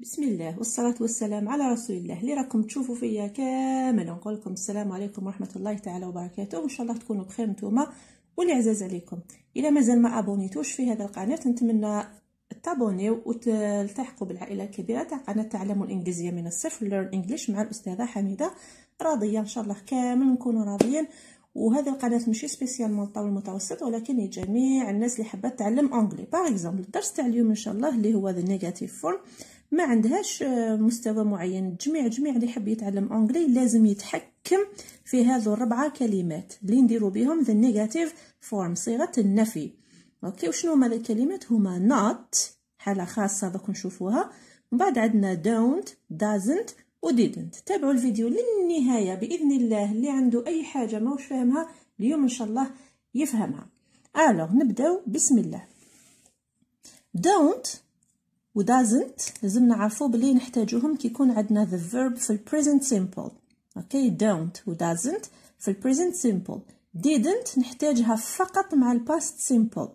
بسم الله والصلاة والسلام على رسول الله اللي راكم تشوفوا فيا كامل نقول لكم السلام عليكم ورحمة الله تعالى وبركاته وإن شاء الله تكونوا بخير نتوما واللي عزاز عليكم إلا مازال ما أبونيتوش في هذا القناة نتمنى تابونيو وتلتحقوا بالعائلة الكبيرة تاع قناة تعلموا الإنجليزية من الصفر ليرن إنجليش مع الأستاذة حميدة راضية إن شاء الله كامل نكونوا راضيين وهذه القناة ماشي سبيسيالمون للطالب المتوسط ولكن لجميع الناس اللي حابة تعلم أونجلي باغ إكزومبل الدرس تاع اليوم إن شاء الله اللي هو ذا نيجاتيف فورم ما عندهاش آه، مستوى معين الجميع الجميع اللي يحب يتعلم اونغلي لازم يتحكم في هذو الربعه كلمات اللي نديرو بهم the negative فورم صيغه النفي اوكي وشنو هما الكلمات هما not حاله خاصه دوك نشوفوها بعد عندنا don't doesn't و didn't تابعوا الفيديو للنهايه باذن الله اللي عنده اي حاجه ماهوش فاهمها اليوم ان شاء الله يفهمها الوغ نبداو بسم الله don't ودازنت لازم نعرفو بلي نحتاجوهم كي يكون عندنا the verb في ال present simple اوكي don't و doesn't في ال present simple didn't نحتاجها فقط مع ال past simple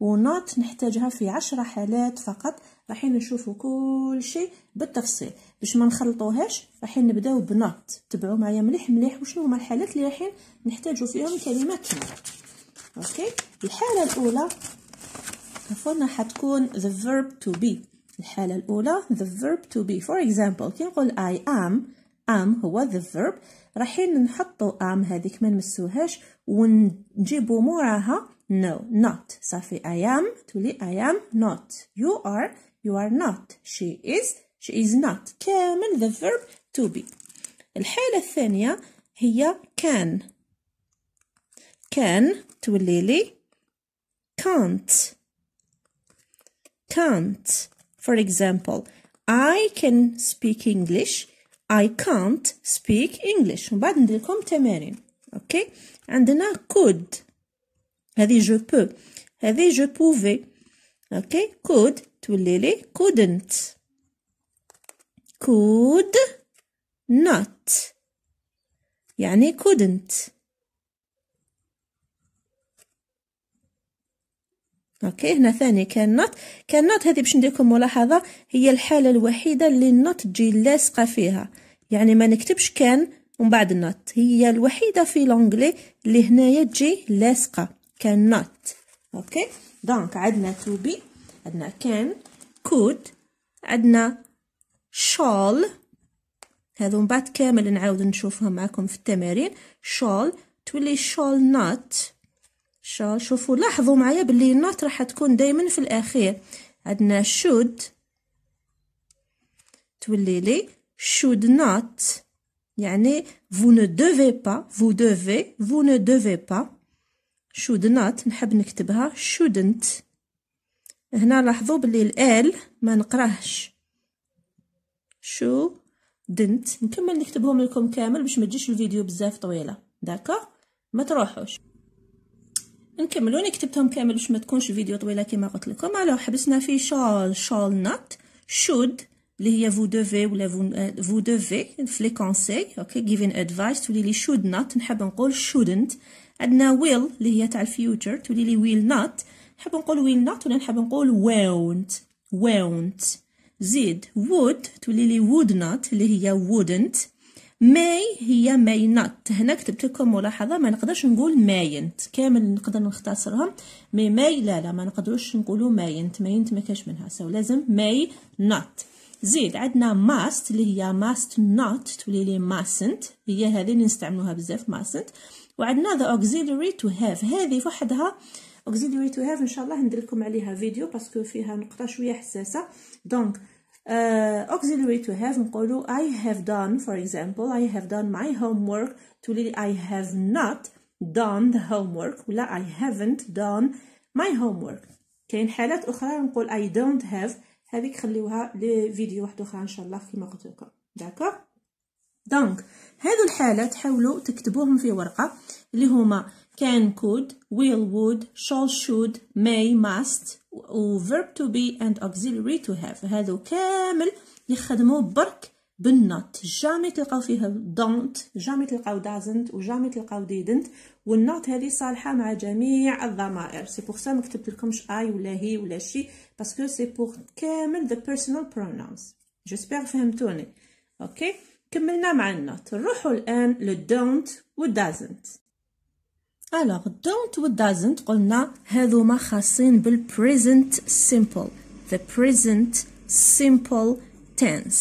و not نحتاجها في عشرة حالات فقط رايحين نشوفو كل شيء بالتفصيل باش ما نخلطوهاش رايحين نبداو ب not تبعوا معايا مليح مليح وشنو هما الحالات اللي رايحين نحتاجو فيهم كلمه كامله اوكي الحاله الاولى عفوا حتكون the verb to be الحالة الأولى the verb to be for example كي نقول I am am هو the verb رحين نحطو am هذيك ما نمسوهاش ونجيبو موراها no not صافي I am تولي I am not you are you are not she is she is not كامل the verb to be الحالة الثانية هي can can تولي لي can't can't For example, I can speak English. I can't speak English. وبعد نديركم تمارين. اوكي عندنا could هذه je peux هذه je pouvais اوكي could تولي لي couldn't could not يعني couldn't اوكي هنا ثاني كان نوت كان نوت هذه باش نديركم ملاحظه هي الحاله الوحيده اللي النوت تجي لاصقه فيها يعني ما نكتبش كان ومن بعد النوت هي الوحيده في لونجلي اللي هنايا تجي لاصقه كان نوت اوكي دونك عندنا تو بي عندنا كان كود عندنا شال هذو من بعد كامل نعاود نشوفهم معكم في التمارين شال تولي شال نوت شا شوفوا لاحظوا معايا باللي النوت راح تكون دايما في الاخير عندنا should تولي لي should not يعني vous ne devez pas vous devez vous ne devez pas should not نحب نكتبها shouldn't هنا لاحظوا باللي الال ما نقراهش شو دنت نكمل نكتبهم لكم كامل باش ما تجيش الفيديو بزاف طويله داكا ما تروحوش نكملو انا كتبتهم كامل باش ما تكونش فيديو طويله كما قلت لكم الو حبسنا في شال شال نوت شود اللي هي فو دوفي ولا فو دوفي في كونسي اوكي جيفين ادفايس تولي لي شود نوت نحب نقول شودنت عندنا ويل اللي هي تاع الفيوتشر تولي لي ويل نوت نحب نقول ويل نوت ولا نحب نقول وونت وونت زيد وود تولي لي وود نوت اللي هي وودنت ماي هي ماي نات هنا كتبت لكم ملاحظه ما نقدرش نقول ماينت كامل نقدر نختصرهم مي ماي لا لا ما نقدروش نقولوا ماينت ماينت ما كاش منها سو لازم ماي نات زيد عندنا ماست اللي هي ماست نوت تولي لي ماسنت هي هذه اللي نستعملوها بزاف ماسنت وعندنا ذا auxiliary تو هاف هذه وحدها auxiliary تو هاف ان شاء الله ندير لكم عليها فيديو باسكو فيها نقطه شويه حساسه دونك Uh, auxiliary to have نقولوا I have done for example I have done my homework really I have not done the homework ولا I haven't done my homework كاين حالات اخرى نقول I don't have هذيك خليوها لفيديو واحد اخرى ان شاء الله كيما قلت لكم داكوغ دونك هادو الحالات حاولوا تكتبوهم في ورقه اللي هما can could will would shall should may must و verb to be and auxiliary to have هادو كامل يخدمو برك بالنوت جامي تلقاو فيها don't جامي تلقاو doesn't وجامي تلقاو didn't والنوت هذه صالحه مع جميع الضمائر سي بور سا مكتبتلكمش كتبت اي ولا هي ولا شي باسكو سي بور كامل the personal pronouns جيسبيغ فهمتوني اوكي كملنا مع النوت نروحو الان و doesn't. الوغ don't و doesn't قلنا هذوما خاصين بالبريزنت سيمبل ذا present simple tense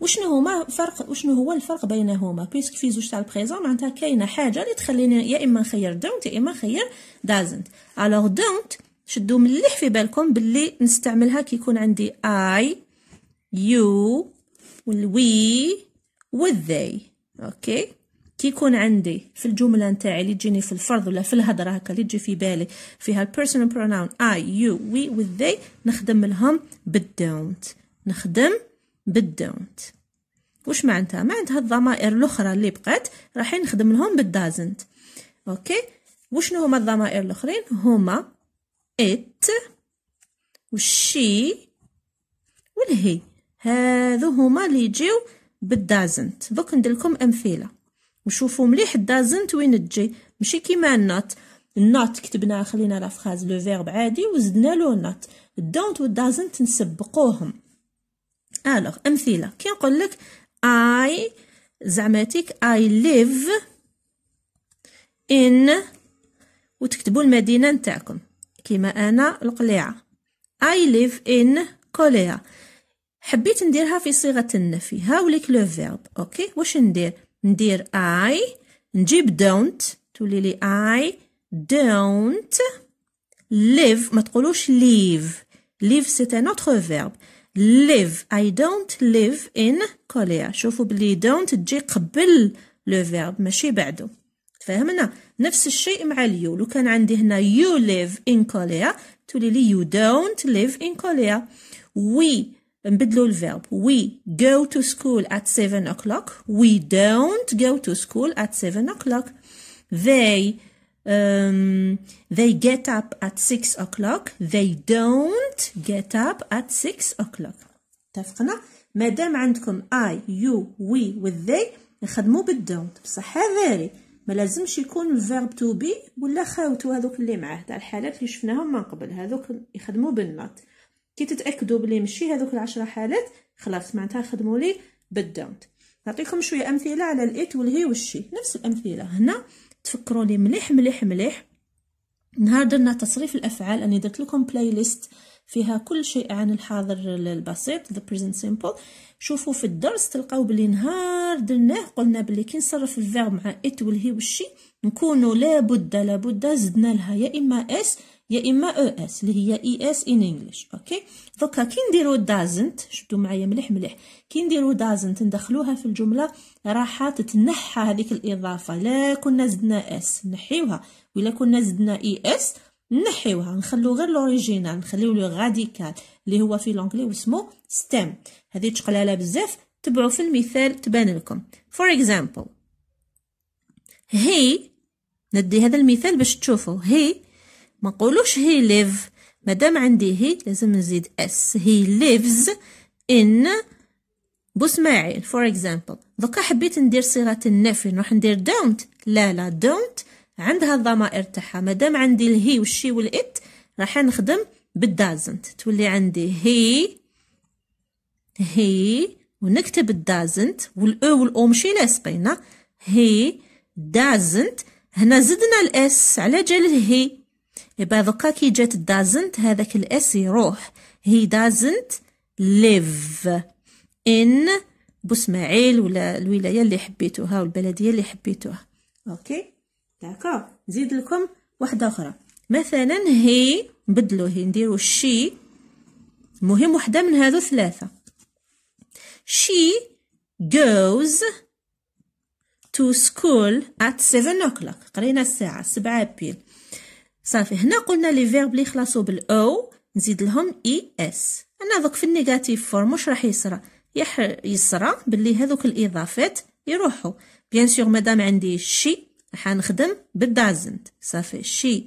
وشنو هما فرق وشنو هو الفرق بينهما بيسك في زوج تاع البريزون معناتها كاينه حاجه اللي تخليني يا اما نخير دونت يا اما نخير doesn't الوغ دونت شدو مليح في بالكم باللي نستعملها كي يكون عندي اي يو والوي والذي اوكي كيكون عندي في الجملة نتاعي اللي تجيني في الفرض ولا في الهضرة هكا اللي تجي في بالي فيها البيرسونال بروناون I, you, we, with they نخدم لهم بالدونت نخدم بالدونت وش معناتها معناتها الضمائر الأخرى اللي بقات راحين نخدم لهم بالدازنت أوكي وشنو هما الضمائر الأخرين هما it والشي والهي هذو هما اللي يجيو بالدازنت دوك ندير لكم أمثلة نشوفو مليح دازنت وين تجي ماشي كيما النات النات كتبنا خلينا لا فراز لو فيرب عادي وزدنا له النوت دونت ودازنت نسبقوهم الوغ امثله كي نقول لك اي زعماتك اي ليف ان وتكتبوا المدينه نتاعكم كيما انا القليعه اي ليف ان كوليا حبيت نديرها في صيغه النفي هاوليك لو فيرب اوكي واش ندير ندير I نجيب don't تولي لي I don't live ما تقولوش leave live c'est un autre verb live I don't live in Korea شوفوا بلي don't تجي قبل لو verb ماشي بعده فهمنا نفس الشيء مع اليو لو كان عندي هنا you live in Korea تولي لي you don't live in Korea we نبدلو الفيرب وي جو تو سكول ات 7 اوكلوك وي دونت جو تو سكول ات 7 اوكلوك they um, they get up at 6 o'clock they don't get up at 6 o'clock اتفقنا مادام عندكم I you we with they نخدمو بالدونت بصح هذاري ما لازمش يكون الفيرب تو بي ولا خاوتو هذوك اللي معاه تاع الحالات اللي شفناهم من قبل هذوك يخدموا بالنات كي تتاكدوا بلي ماشي هذوك العشرة حالات خلاص معناتها خدموا لي بالدونت نعطيكم شويه امثله على الات والهي والشي نفس الامثله هنا تفكروا لي مليح مليح مليح نهار درنا تصريف الافعال اني درت لكم بلاي ليست فيها كل شيء عن الحاضر البسيط the present simple شوفوا في الدرس تلقاو بلي نهار درناه قلنا بلي كي نصرف الفيرب مع ات والهي والشي نكونوا لابد لابد زدنا لها يا اما اس يا إما أو e إس اللي هي إي إس إن إنجلش أوكي دوكا كي نديرو دازنت شدو معايا مليح مليح كي نديرو دازنت ندخلوها في الجملة راح تتنحى هذيك الإضافة لا كنا زدنا إس نحيوها ولا كنا زدنا إي e إس نحيوها نخلو غير لوريجينال نخليو لو راديكال اللي هو في لونجلي واسمو ستيم هذه تقلاله بزاف تبعوا في المثال تبان لكم فور اكزامبل هي ندي هذا المثال باش تشوفوا هي ما نقولوش هي ليف مادام عندي هي لازم نزيد اس هي ليفز ان بو اسماعيل فور اكزامبل دوكا حبيت ندير صيغة النفي نروح ندير دونت لا لا دونت عندها الضمائر تاعها مادام عندي الهي والشي والات راح نخدم بالدازنت تولي عندي هي هي ونكتب الدازنت والاو e والاو ماشي لاسبينا هي دازنت هنا زدنا الاس على جال هي يبقى ذكا كي جات doesn't هذاك الاس يروح he doesn't live in بوسماعيل ولا الولاية اللي حبيتوها والبلدية اللي حبيتوها اوكي داكور نزيد لكم واحدة أخرى مثلا هي نبدلو هي نديرو شي المهم وحدة من هذو ثلاثة شي goes to school at 7 o'clock قرينا الساعة سبعة بيل صافي هنا قلنا لي فيرب لي خلاصو بالاو نزيد لهم اي e اس انا دوك في النيجاتيف فورم واش راح يصرى يح يصرى باللي هذوك الاضافات يروحوا بيان سور مادام عندي شي راح نخدم بالدازنت صافي شي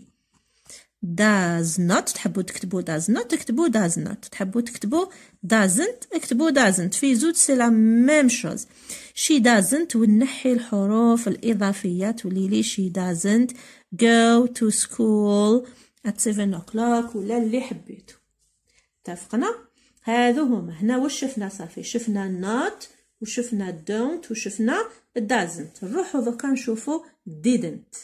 داز نوت تحبوا تكتبوا داز نوت تكتبوا داز نوت تحبوا تكتبوا دازنت اكتبوا دازنت في زود سي لا ميم شوز شي دازنت ونحي الحروف الاضافيه تولي لي شي دازنت go to school at 7 o'clock ولا اللي حبيتو اتفقنا هادو هما هنا واش شفنا صافي شفنا not وشفنا don't وشفنا doesn't نروحو دوكا نشوفو didn't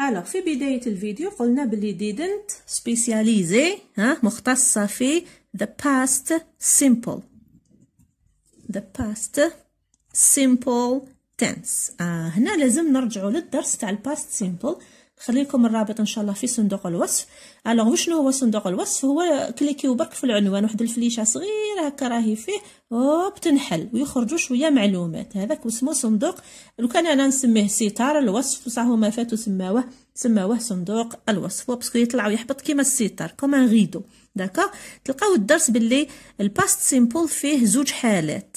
الوغ في بداية الفيديو قلنا بلي didn't سبيسياليزي ها مختصة في the past simple the past simple تنس آه هنا لازم نرجعوا للدرس تاع الباست سيمبل خليكم الرابط ان شاء الله في صندوق الوصف الوغ شنو هو صندوق الوصف هو كليكيو برك في العنوان واحد الفليشه صغيره هكا راهي فيه هوب تنحل ويخرجوا شويه معلومات هذاك اسمه صندوق لو كان انا نسميه ستار الوصف صح ما فاتوا سماوه سماوه صندوق الوصف باسكو يطلع ويحبط كيما الستار ان غيدو داكا تلقاو الدرس باللي الباست سيمبل فيه زوج حالات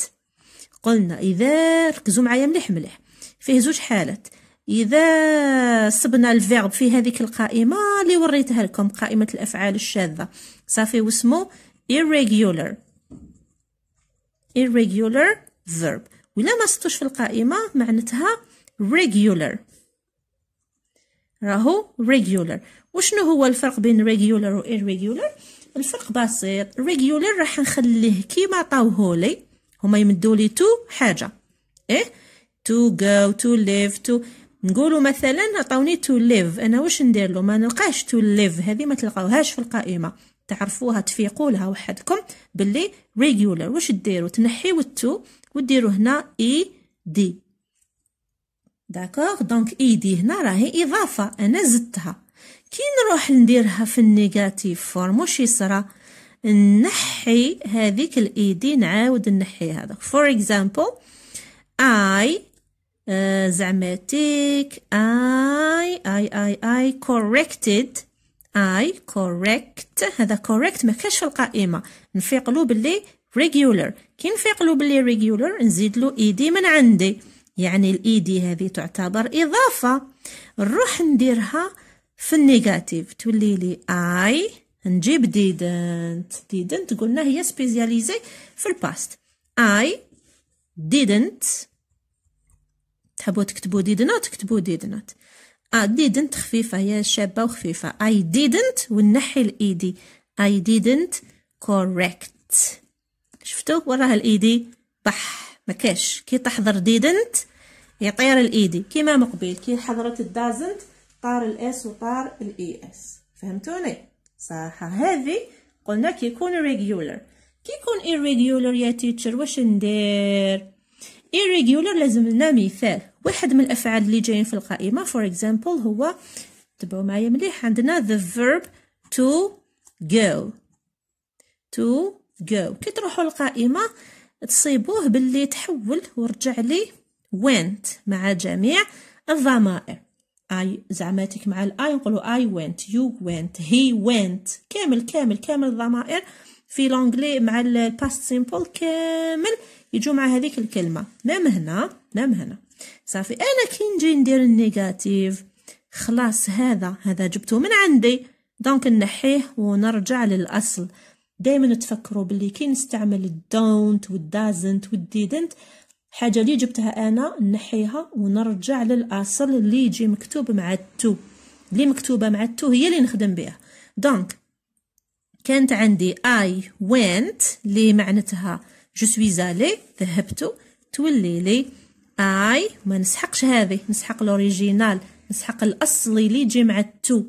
قلنا إذا ركزوا معايا مليح مليح فيه زوج حالات إذا صبنا الفيرب في هذيك القائمة اللي وريتها لكم قائمة الأفعال الشاذة صافي واسمو irregular irregular verb ولا ما صتوش في القائمة معناتها regular راهو regular وشنو هو الفرق بين regular و irregular الفرق بسيط regular راح نخليه كيما عطاوهولي هما يمدوا لي تو حاجه ايه تو جو تو ليف تو نقولوا مثلا عطاوني تو ليف انا واش ندير له ما نلقاش تو ليف هذه ما تلقاوهاش في القائمه تعرفوها تفيقوا لها وحدكم باللي ريجولار واش ديروا تنحيو التو وديروا هنا اي دي داكوغ دونك اي دي هنا راهي اضافه انا زدتها كي نروح نديرها في النيجاتيف فورم واش يصرى نحي هذيك الايدي نعاود نحي هذا فور اكزامبل اي uh, زعماتك اي اي اي اي corrected اي correct هذا correct ما كاش في القائمة نفيقلو باللي regular كي نفيقلو باللي regular نزيد له ايدي من عندي يعني الايدي هذه تعتبر إضافة نروح نديرها في النيجاتيف تولي لي اي نجيب didn't didn't قلنا هي سبيسياليزي في الباست I didn't تحبوا تكتبوا did not تكتبوا did not I didn't خفيفة هي شابة وخفيفة I didn't ونحي الإيدي I didn't correct شفتوا وراها الإيدي بح ما كاش كي تحضر didn't يطير الإيدي كيما مقبل كي حضرت doesn't طار الإس وطار الإي إس e فهمتوني صح هذه قلنا كيكون irregular كيكون irregular يا تيتشر واش ندير irregular لازم لنا مثال واحد من الافعال اللي جايين في القائمه فور اكزامبل هو تبعوا معايا مليح عندنا the verb to go to go كي تروحوا القائمه تصيبوه باللي تحول ورجع لي went مع جميع الضمائر اي زعماتك مع الاي نقولوا اي وينت يو وينت هي وينت كامل كامل كامل الضمائر في لونجلي مع الباست سيمبل كامل يجوا مع هذيك الكلمه نام هنا نام هنا صافي انا كي نجي ندير النيجاتيف خلاص هذا هذا جبته من عندي دونك نحيه ونرجع للاصل دائما تفكروا باللي كي نستعمل الدونت والدازنت والديدنت حاجة اللي جبتها أنا نحيها ونرجع للأصل اللي يجي مكتوب مع التو اللي مكتوبة مع التو هي اللي نخدم بها دونك كانت عندي I went اللي معنتها جو سوي زالي ذهبت تولي لي I ما نسحقش هذه نسحق الأوريجينال نسحق الأصلي اللي يجي مع التو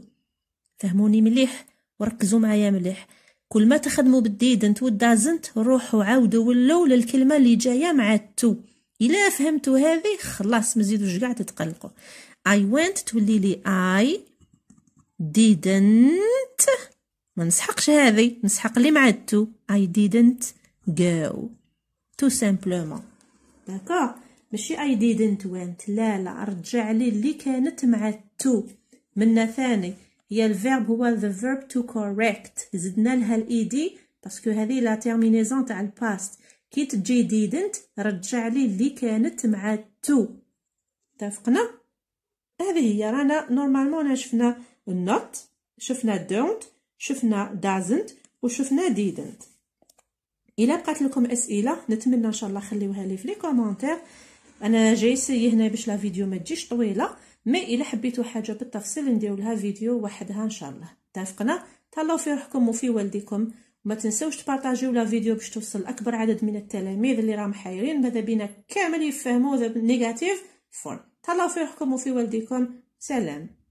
فهموني مليح وركزوا معايا مليح كل ما تخدموا بالديدنت والدازنت روحوا عاودوا ولو للكلمة اللي جاية مع التو الا فهمتوا هذه خلاص ما تزيدوش كاع تتقلقوا اي ونت تولي لي اي didn't ما نسحقش هذه نسحق لي معدتو اي didn't go تو سامبلومون داكوغ ماشي اي didn't went لا لا رجع لي اللي كانت معدتو منا ثاني هي الفيرب هو the verb to correct زدنا لها الايدي باسكو هذه لا تيرمينيزون تاع الباست كي تجي ديدنت رجع لي اللي كانت مع تو اتفقنا هذه هي رانا نورمالمون شفنا النوت شفنا دونت شفنا دازنت وشفنا ديدنت الا بقات لكم اسئله نتمنى ان شاء الله خليوها لي في لي كومونتير انا جايسي هنا باش لا فيديو ما تجيش طويله مي الا حبيتو حاجه بالتفصيل نديرولها فيديو وحدها ان شاء الله اتفقنا تهلاو في روحكم وفي والديكم ما تنسوش تبارطاجيو لا فيديو باش توصل اكبر عدد من التلاميذ اللي راهم حايرين ماذا بينا كامل يفهموا ذا نيجاتيف فور تهلاو في روحكم وفي والديكم سلام